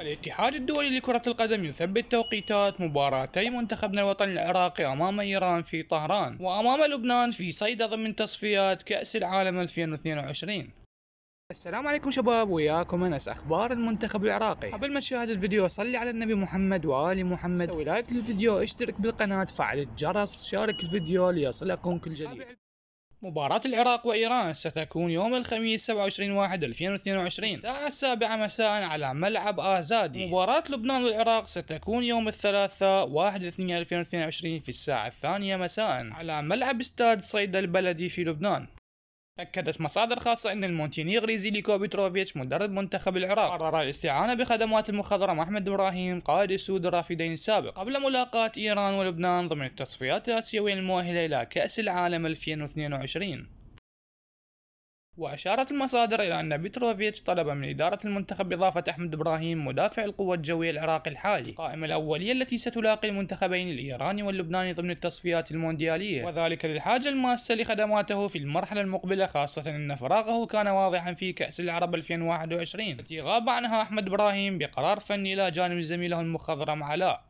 الاتحاد الدولي لكرة القدم يثبت توقيتات مباراتي منتخبنا الوطني العراقي أمام إيران في طهران وأمام لبنان في صيدا ضمن تصفيات كأس العالم 2022 السلام عليكم شباب وياكم انس اخبار المنتخب العراقي قبل ما تشاهد الفيديو صلي على النبي محمد وال محمد سوي لايك للفيديو اشترك بالقناه فعل الجرس شارك الفيديو ليصلكم كل جديد مباراة العراق وإيران ستكون يوم الخميس 27 واحد 2022 الساعة السابعة مساء على ملعب آزادي مباراة لبنان والعراق ستكون يوم الثلاثاء 1 2 2022 في الساعة الثانية مساء على ملعب استاد صيدا البلدي في لبنان أكدت مصادر خاصة أن المونتينيغري زيليكو كوبيتروفيتش مدرب منتخب العراق قرر الاستعانة بخدمات المخضرم أحمد إبراهيم قائد السود الرافدين السابق قبل ملاقاة إيران ولبنان ضمن التصفيات الآسيوية المؤهلة إلى كأس العالم 2022 وأشارت المصادر إلى أن بيتروفيتش طلب من إدارة المنتخب إضافة أحمد إبراهيم مدافع القوة الجوية العراقي الحالي القائمة الأولية التي ستلاقي المنتخبين الإيراني واللبناني ضمن التصفيات المونديالية وذلك للحاجة الماسة لخدماته في المرحلة المقبلة خاصة أن فراغه كان واضحا في كأس العرب 2021 التي غاب عنها أحمد إبراهيم بقرار فني إلى جانب زميله المخضرم علاء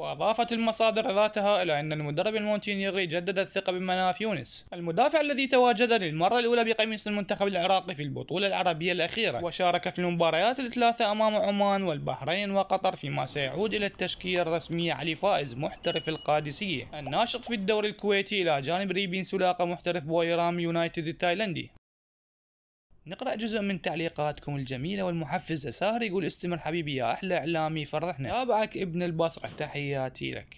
وأضافت المصادر ذاتها إلى أن المدرب المونتينيغري جدد الثقة بمناف يونس المدافع الذي تواجد للمرة الأولى بقميص المنتخب العراقي في البطولة العربية الأخيرة وشارك في المباريات الثلاثة أمام عمان والبحرين وقطر فيما سيعود إلى التشكيل الرسمي علي فائز محترف القادسية الناشط في الدوري الكويتي إلى جانب ريبين سلاقة محترف بويرام يونايتد التايلندي نقرأ جزء من تعليقاتكم الجميلة والمحفزة ساهر يقول استمر حبيبي يا أحلى إعلامي فرحنا تابعك ابن البصرة تحياتي لك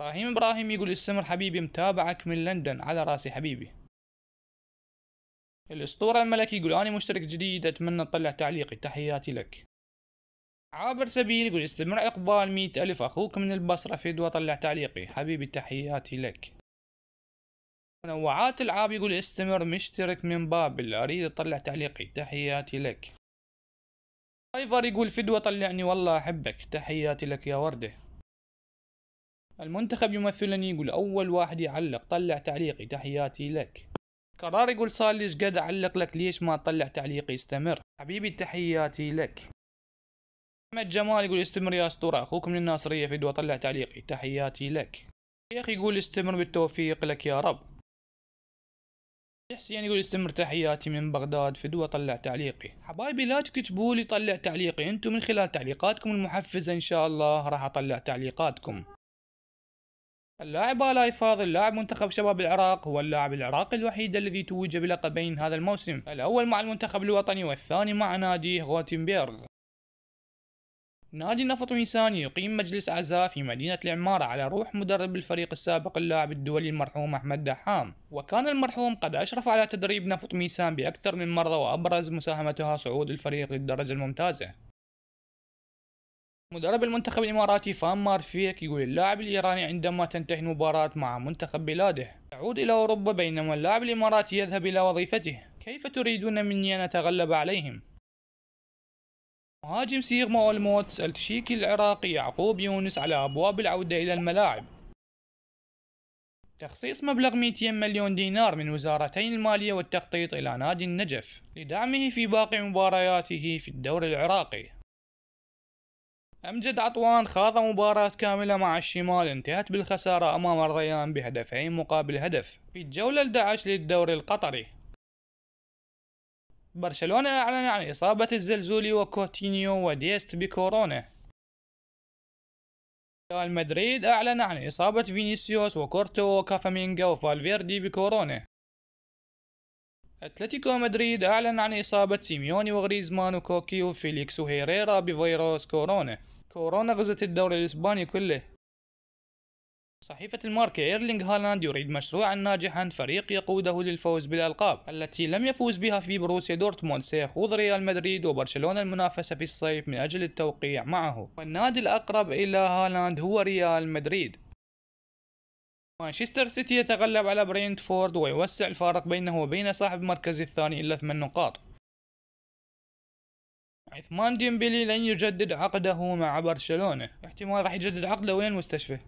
إبراهيم إبراهيم يقول استمر حبيبي متابعك من لندن على راسي حبيبي الأسطورة الملكي يقول أنا مشترك جديد أتمنى تطلع تعليقي تحياتي لك عابر سبيل يقول استمر إقبال مئة ألف أخوك من البصرة فيد وطلع تعليقي حبيبي تحياتي لك تنوعات العاب يقول استمر مشترك من بابل اريد اطلع تعليقي تحياتي لك ايفر يقول فدوة طلعني والله احبك تحياتي لك يا وردة المنتخب يمثلني يقول اول واحد يعلق طلع تعليقي تحياتي لك قرار يقول صار لي قد اعلق لك ليش ما طلع تعليقي استمر حبيبي تحياتي لك محمد جمال يقول استمر يا اسطورة اخوكم من الناصرية فدوة طلع تعليقي تحياتي لك شيخ يقول استمر بالتوفيق لك يا رب حسين يعني يقول استمر تحياتي من بغداد فدوى طلع تعليقي حبايبي لا تكتبوا لي طلع تعليقي انتم من خلال تعليقاتكم المحفزة ان شاء الله راح اطلع تعليقاتكم اللاعب آلاي فاضل لاعب منتخب شباب العراق هو اللاعب العراقي الوحيد الذي توج بلقبين هذا الموسم الأول مع المنتخب الوطني والثاني مع نادي غوتنبرغ نادي النفط ميساني يقيم مجلس عزاء في مدينة العمارة على روح مدرب الفريق السابق اللاعب الدولي المرحوم أحمد دحام وكان المرحوم قد أشرف على تدريب نفط ميسان بأكثر من مرة وأبرز مساهمتها صعود الفريق للدرجة الممتازة مدرب المنتخب الإماراتي فان مارفيك يقول اللاعب الإيراني عندما تنتهي المباراة مع منتخب بلاده يعود إلى أوروبا بينما اللاعب الإماراتي يذهب إلى وظيفته كيف تريدون مني أن أتغلب عليهم؟ مهاجم سيغما الموت التشيكي العراقي يعقوب يونس على أبواب العودة إلى الملاعب تخصيص مبلغ 200 مليون دينار من وزارتين المالية والتخطيط إلى نادي النجف لدعمه في باقي مبارياته في الدوري العراقي أمجد عطوان خاض مباراة كاملة مع الشمال انتهت بالخسارة أمام الريان بهدفين مقابل هدف في الجولة 11 للدوري القطري برشلونة أعلن عن إصابة الزلزولي وكوتينيو وديست بكورونا ريال مدريد أعلن عن إصابة فينيسيوس وكورتو وكافامينجا وفالفيردي بكورونا أتلتيكو مدريد أعلن عن إصابة سيميوني وغريزمان وكوكي وفيليكس وهيريرا بفيروس كورونا كورونا غزت الدوري الإسباني كله صحيفة الماركة إيرلينغ هالاند يريد مشروعا ناجحا فريق يقوده للفوز بالألقاب التي لم يفوز بها في بروسيا دورتموند سيخوض ريال مدريد وبرشلونة المنافسة في الصيف من أجل التوقيع معه والنادي الأقرب إلى هالاند هو ريال مدريد مانشستر سيتي يتغلب على برينتفورد ويوسع الفارق بينه وبين صاحب المركز الثاني إلى ثمان نقاط عثمان ديمبيلي لن يجدد عقده مع برشلونة احتمال راح يجدد عقده وين المستشفى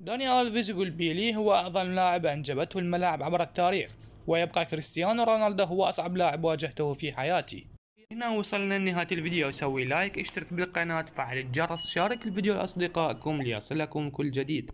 دانيال فيزيغول بيلي هو أعظم لاعب أنجبته الملاعب عبر التاريخ ويبقى كريستيانو رونالدو هو أصعب لاعب واجهته في حياتي هنا وصلنا لنهاية الفيديو سوي لايك اشترك بالقناة فعل الجرس شارك الفيديو لأصدقائكم ليصلكم كل جديد